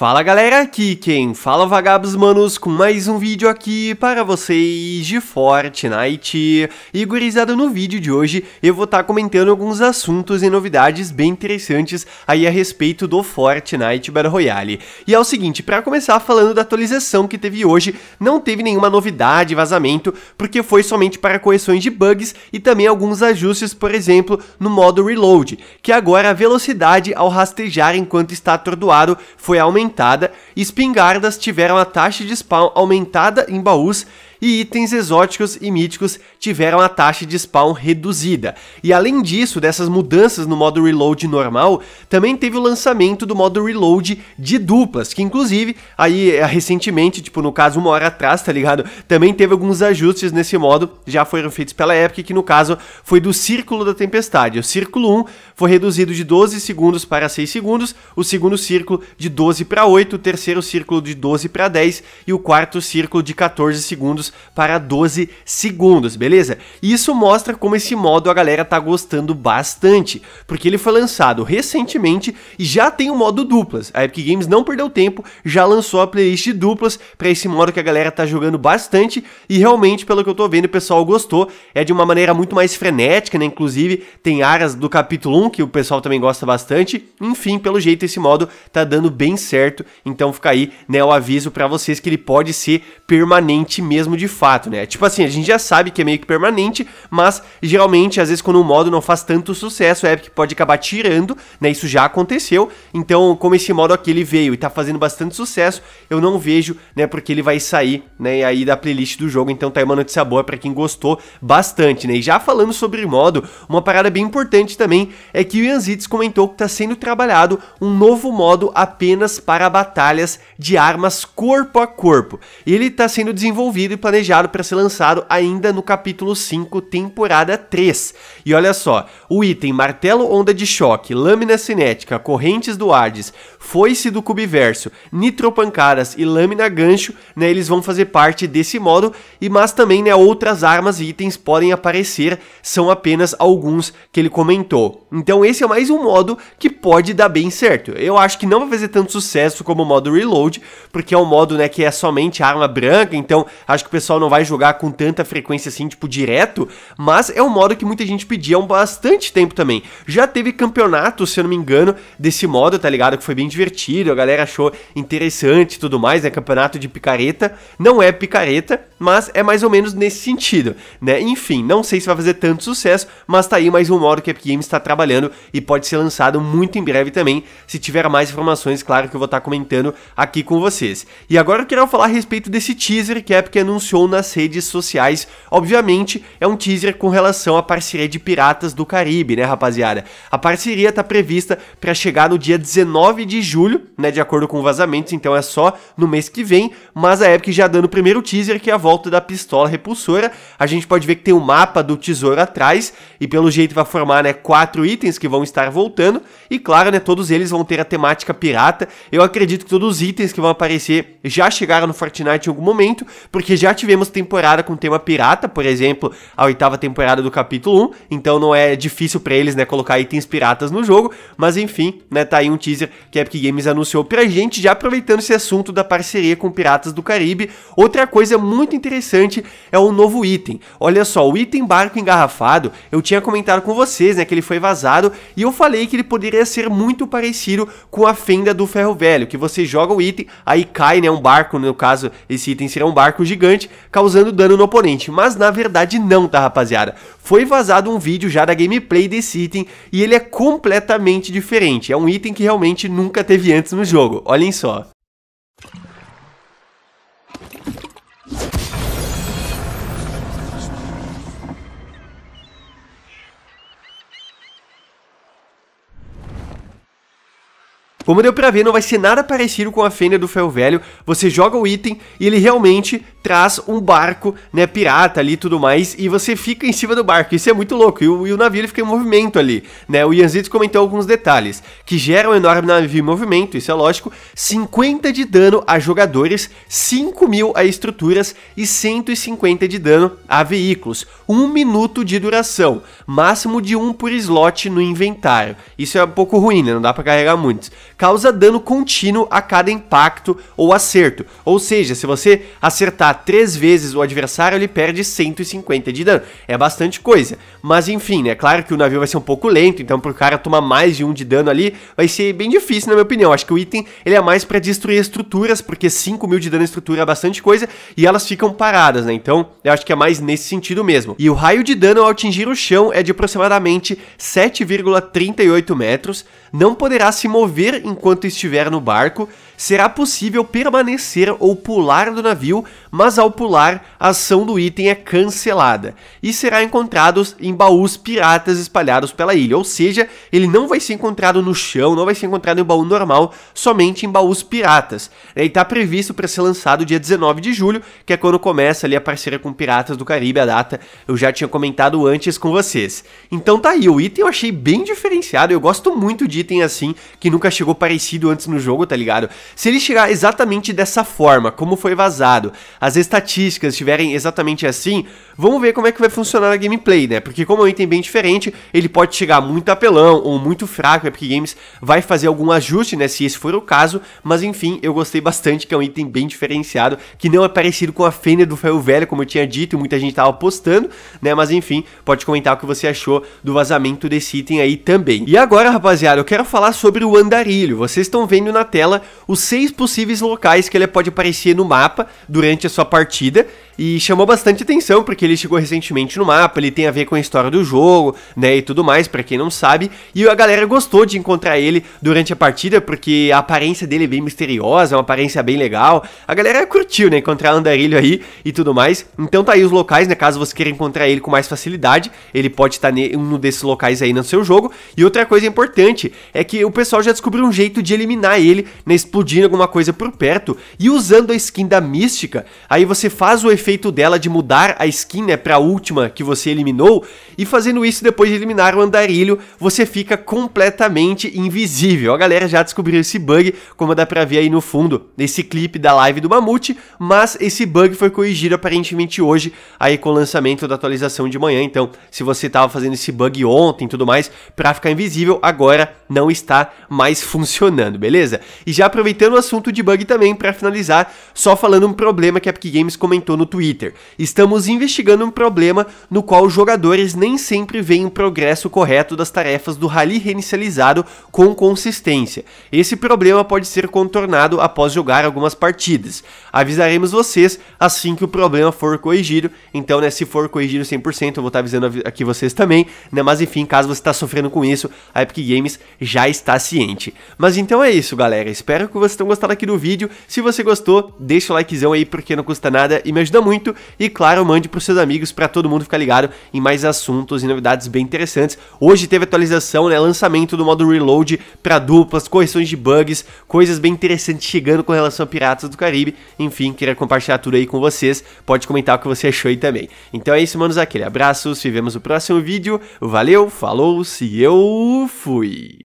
Fala galera, aqui quem fala é Vagabos Manos com mais um vídeo aqui para vocês de Fortnite. E gurizada, no vídeo de hoje eu vou estar tá comentando alguns assuntos e novidades bem interessantes aí a respeito do Fortnite Battle Royale. E é o seguinte, para começar falando da atualização que teve hoje, não teve nenhuma novidade, vazamento, porque foi somente para correções de bugs e também alguns ajustes, por exemplo, no modo Reload, que agora a velocidade ao rastejar enquanto está atordoado foi aumentada aumentada, espingardas tiveram a taxa de spawn aumentada em baús e itens exóticos e míticos tiveram a taxa de spawn reduzida. E além disso, dessas mudanças no modo reload normal, também teve o lançamento do modo reload de duplas, que inclusive aí eh, recentemente, tipo no caso uma hora atrás, tá ligado? Também teve alguns ajustes nesse modo, já foram feitos pela Epic, que no caso foi do círculo da tempestade. O círculo 1 foi reduzido de 12 segundos para 6 segundos, o segundo círculo de 12 para 8, o terceiro círculo de 12 para 10 e o quarto círculo de 14 segundos para 12 segundos, beleza? E isso mostra como esse modo a galera tá gostando bastante, porque ele foi lançado recentemente e já tem o modo duplas. A Epic Games não perdeu tempo, já lançou a playlist de duplas para esse modo que a galera tá jogando bastante e realmente, pelo que eu tô vendo, o pessoal gostou. É de uma maneira muito mais frenética, né? Inclusive, tem áreas do capítulo 1 que o pessoal também gosta bastante. Enfim, pelo jeito esse modo tá dando bem certo. Então fica aí, né, o aviso para vocês que ele pode ser permanente mesmo de fato, né? Tipo assim, a gente já sabe que é meio que permanente, mas geralmente, às vezes, quando um modo não faz tanto sucesso, a é Epic pode acabar tirando, né? Isso já aconteceu. Então, como esse modo aqui ele veio e tá fazendo bastante sucesso, eu não vejo, né? Porque ele vai sair, né? Aí da playlist do jogo. Então, tá aí uma notícia boa pra quem gostou bastante, né? E já falando sobre modo, uma parada bem importante também é que o Yanzites comentou que tá sendo trabalhado um novo modo apenas para batalhas de armas corpo a corpo. Ele tá sendo desenvolvido e planejado para ser lançado ainda no capítulo 5, temporada 3. E olha só, o item martelo onda de choque, lâmina cinética, correntes do Hades, foice do cubiverso, nitropancadas e lâmina gancho, né, eles vão fazer parte desse modo, e mas também, né, outras armas e itens podem aparecer, são apenas alguns que ele comentou. Então esse é mais um modo que pode dar bem certo. Eu acho que não vai fazer tanto sucesso como o modo Reload, porque é um modo, né, que é somente arma branca, então acho que o pessoal não vai jogar com tanta frequência assim, tipo, direto, mas é um modo que muita gente pedia há bastante tempo também. Já teve campeonato, se eu não me engano, desse modo, tá ligado? Que foi bem divertido, a galera achou interessante e tudo mais, né? Campeonato de picareta. Não é picareta, mas é mais ou menos nesse sentido, né? Enfim, não sei se vai fazer tanto sucesso, mas tá aí mais um modo que a Epic Games está trabalhando e pode ser lançado muito em breve também. Se tiver mais informações, claro que eu vou estar tá comentando aqui com vocês. E agora eu quero falar a respeito desse teaser que a Epic anunciou anunciou nas redes sociais. Obviamente, é um teaser com relação à parceria de Piratas do Caribe, né, rapaziada? A parceria tá prevista para chegar no dia 19 de julho, né, de acordo com vazamentos, então é só no mês que vem, mas a Epic já dando o primeiro teaser que é a volta da pistola repulsora. A gente pode ver que tem o um mapa do tesouro atrás e pelo jeito vai formar, né, quatro itens que vão estar voltando e claro, né, todos eles vão ter a temática pirata. Eu acredito que todos os itens que vão aparecer já chegaram no Fortnite em algum momento, porque já já tivemos temporada com tema pirata, por exemplo, a oitava temporada do capítulo 1, então não é difícil para eles, né, colocar itens piratas no jogo, mas enfim, né, tá aí um teaser que a Epic Games anunciou pra gente, já aproveitando esse assunto da parceria com Piratas do Caribe. Outra coisa muito interessante é o um novo item. Olha só, o item barco engarrafado, eu tinha comentado com vocês, né, que ele foi vazado, e eu falei que ele poderia ser muito parecido com a fenda do ferro velho, que você joga o item, aí cai, né, um barco, no caso, esse item será um barco gigante, causando dano no oponente. Mas na verdade não, tá rapaziada? Foi vazado um vídeo já da gameplay desse item e ele é completamente diferente. É um item que realmente nunca teve antes no jogo, olhem só. Como deu pra ver, não vai ser nada parecido com a fenda do ferro velho. Você joga o item e ele realmente traz um barco, né, pirata ali e tudo mais, e você fica em cima do barco. Isso é muito louco. E o, e o navio ele fica em movimento ali, né? O Ianzitos comentou alguns detalhes que geram um enorme navio em movimento, isso é lógico. 50 de dano a jogadores, 5 mil a estruturas e 150 de dano a veículos. Um minuto de duração, máximo de um por slot no inventário. Isso é um pouco ruim, né? Não dá para carregar muitos causa dano contínuo a cada impacto ou acerto. Ou seja, se você acertar três vezes o adversário, ele perde 150 de dano. É bastante coisa. Mas enfim, é né? claro que o navio vai ser um pouco lento, então pro cara tomar mais de um de dano ali, vai ser bem difícil, na minha opinião. Acho que o item ele é mais para destruir estruturas, porque 5 mil de dano em estrutura é bastante coisa, e elas ficam paradas, né? Então, eu acho que é mais nesse sentido mesmo. E o raio de dano ao atingir o chão é de aproximadamente 7,38 metros, não poderá se mover enquanto estiver no barco será possível permanecer ou pular do navio, mas ao pular, a ação do item é cancelada e será encontrados em baús piratas espalhados pela ilha. Ou seja, ele não vai ser encontrado no chão, não vai ser encontrado em baú normal, somente em baús piratas. É, e está previsto para ser lançado dia 19 de julho, que é quando começa ali a parceria com Piratas do Caribe, a data eu já tinha comentado antes com vocês. Então tá aí, o item eu achei bem diferenciado, eu gosto muito de item assim, que nunca chegou parecido antes no jogo, tá ligado? Se ele chegar exatamente dessa forma, como foi vazado, as estatísticas estiverem exatamente assim, vamos ver como é que vai funcionar a gameplay, né? Porque como é um item bem diferente, ele pode chegar muito apelão ou muito fraco, a Epic Games vai fazer algum ajuste, né, se esse for o caso, mas enfim, eu gostei bastante que é um item bem diferenciado, que não é parecido com a fenda do Ferro Velho, como eu tinha dito, e muita gente tava postando, né, mas enfim, pode comentar o que você achou do vazamento desse item aí também. E agora, rapaziada, eu quero falar sobre o andarilho, vocês estão vendo na tela os seis possíveis locais que ele pode aparecer no mapa durante a sua partida e chamou bastante atenção porque ele chegou recentemente no mapa, ele tem a ver com a história do jogo, né, e tudo mais, para quem não sabe. E a galera gostou de encontrar ele durante a partida porque a aparência dele é bem misteriosa, é uma aparência bem legal. A galera curtiu, né, encontrar andarilho aí e tudo mais. Então tá aí os locais, né, caso você queira encontrar ele com mais facilidade, ele pode tá estar em um desses locais aí no seu jogo. E outra coisa importante é que o pessoal já descobriu um jeito de eliminar ele, né, explodindo alguma coisa por perto e usando a skin da mística. Aí você faz o efeito efeito dela de mudar a skin né, para a última que você eliminou, e fazendo isso depois de eliminar o andarilho, você fica completamente invisível. A galera já descobriu esse bug, como dá para ver aí no fundo, nesse clipe da live do Mamute, mas esse bug foi corrigido aparentemente hoje, aí com o lançamento da atualização de manhã, então se você estava fazendo esse bug ontem e tudo mais, para ficar invisível, agora não está mais funcionando, beleza? E já aproveitando o assunto de bug também, para finalizar, só falando um problema que a Epic Games comentou no Twitter. Estamos investigando um problema no qual os jogadores nem sempre veem o progresso correto das tarefas do rally reinicializado com consistência. Esse problema pode ser contornado após jogar algumas partidas. Avisaremos vocês assim que o problema for corrigido. Então, né, se for corrigido 100%, eu vou estar avisando aqui vocês também, né? Mas enfim, caso você está sofrendo com isso, a Epic Games já está ciente. Mas então é isso, galera. Espero que vocês tenham gostado aqui do vídeo. Se você gostou, deixa o likezão aí porque não custa nada e me ajuda muito. E claro, mande para os seus amigos para todo mundo ficar ligado em mais assuntos e novidades bem interessantes. Hoje teve atualização, né, lançamento do modo Reload para duplas, correções de bugs, coisas bem interessantes chegando com relação a Piratas do Caribe. Enfim, queria compartilhar tudo aí com vocês. Pode comentar o que você achou aí também. Então é isso, manos, aquele abraço, se vemos no próximo vídeo. Valeu, falou, se eu fui.